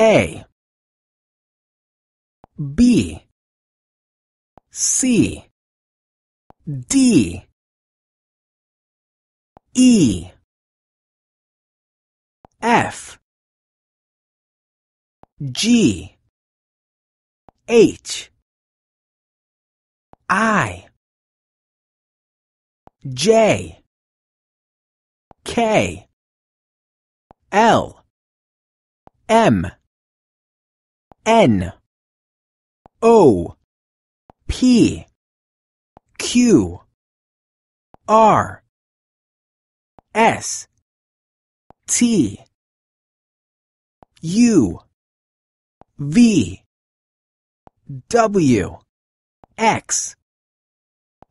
A B C D E F G H I J K L M N O P Q R S T U V W X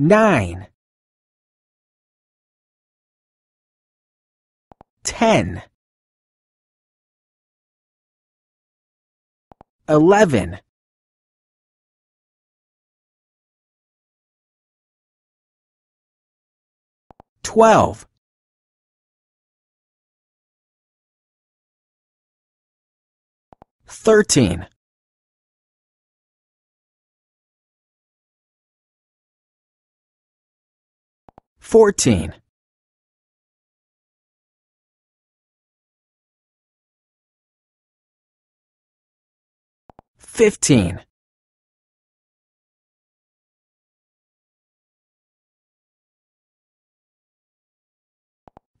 nine, ten, eleven, twelve, thirteen. Fourteen. Fifteen.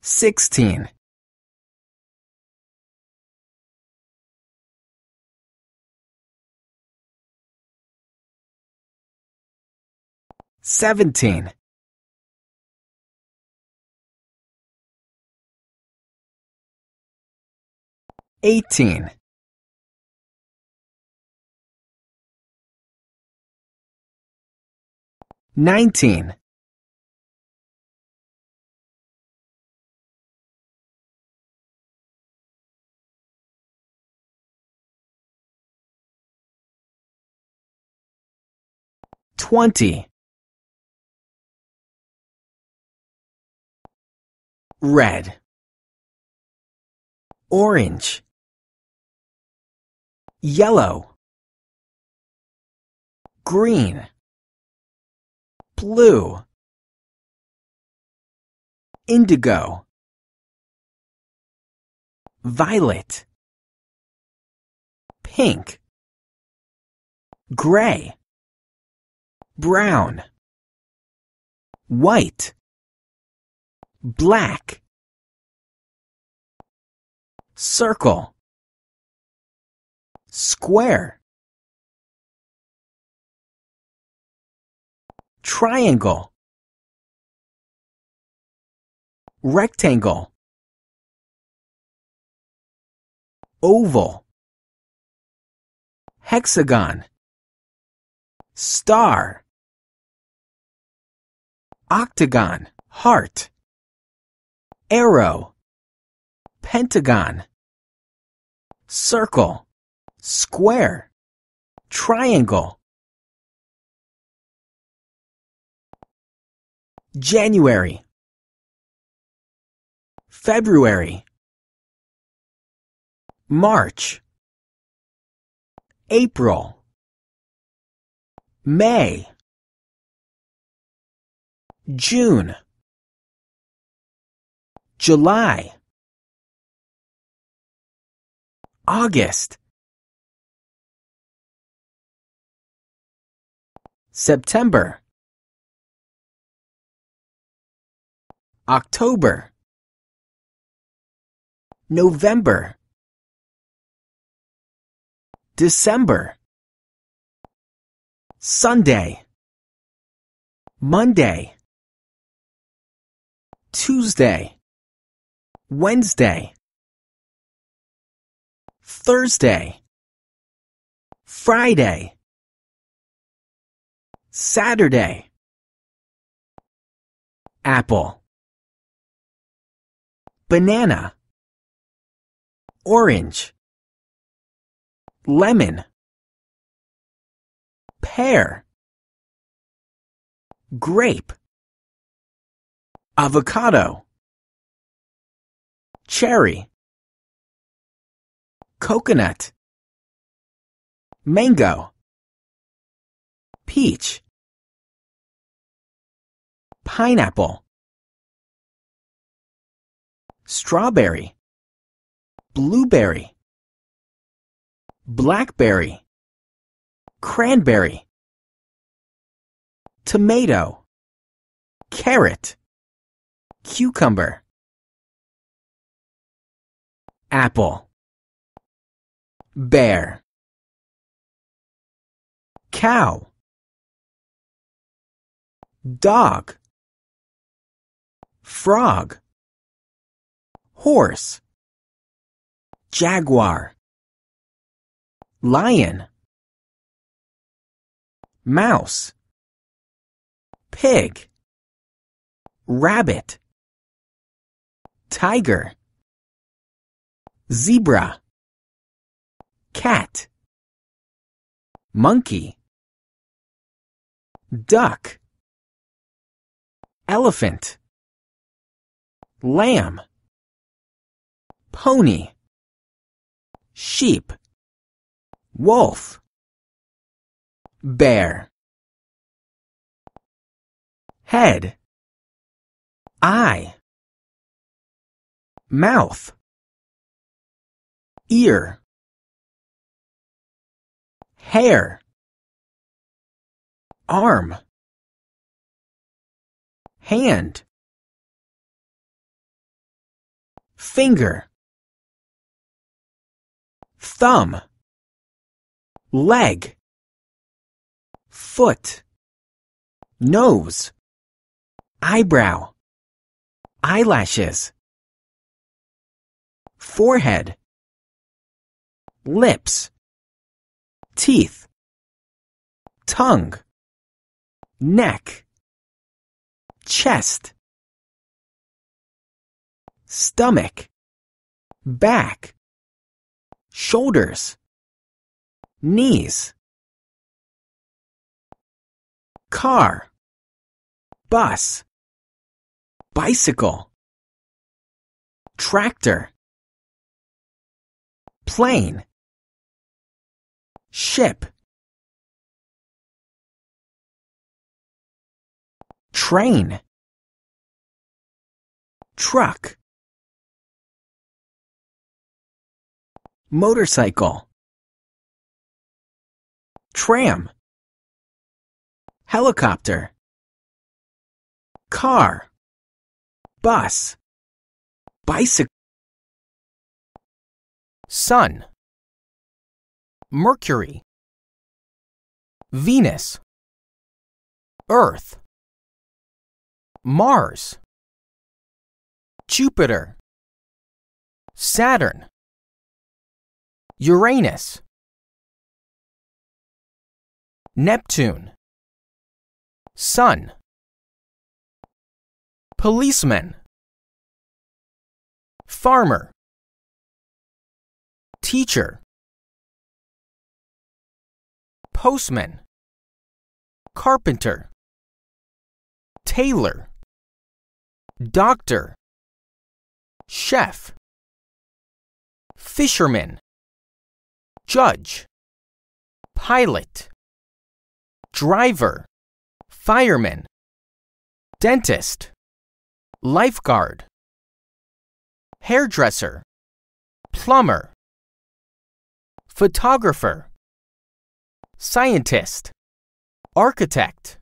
Sixteen. Seventeen. eighteen nineteen twenty red orange yellow, green, blue, indigo, violet, pink, gray, brown, white, black, circle, Square Triangle Rectangle Oval Hexagon Star Octagon Heart Arrow Pentagon Circle square, triangle. January, February, March, April, May, June, July, August, September October November December Sunday Monday Tuesday Wednesday Thursday Friday Saturday apple banana orange lemon pear grape avocado cherry coconut mango peach pineapple strawberry blueberry blackberry cranberry tomato carrot cucumber apple bear cow dog frog horse jaguar lion mouse pig rabbit tiger zebra cat monkey duck elephant, lamb, pony, sheep, wolf, bear, head, eye, mouth, ear, hair, arm, hand finger thumb leg foot nose eyebrow eyelashes forehead lips teeth tongue neck chest, stomach, back, shoulders, knees, car, bus, bicycle, tractor, plane, ship. train truck motorcycle tram helicopter car bus bicycle sun mercury venus earth Mars, Jupiter, Saturn, Uranus, Neptune, Sun, Policeman, Farmer, Teacher, Postman, Carpenter, Tailor doctor, chef, fisherman, judge, pilot, driver, fireman, dentist, lifeguard, hairdresser, plumber, photographer, scientist, architect.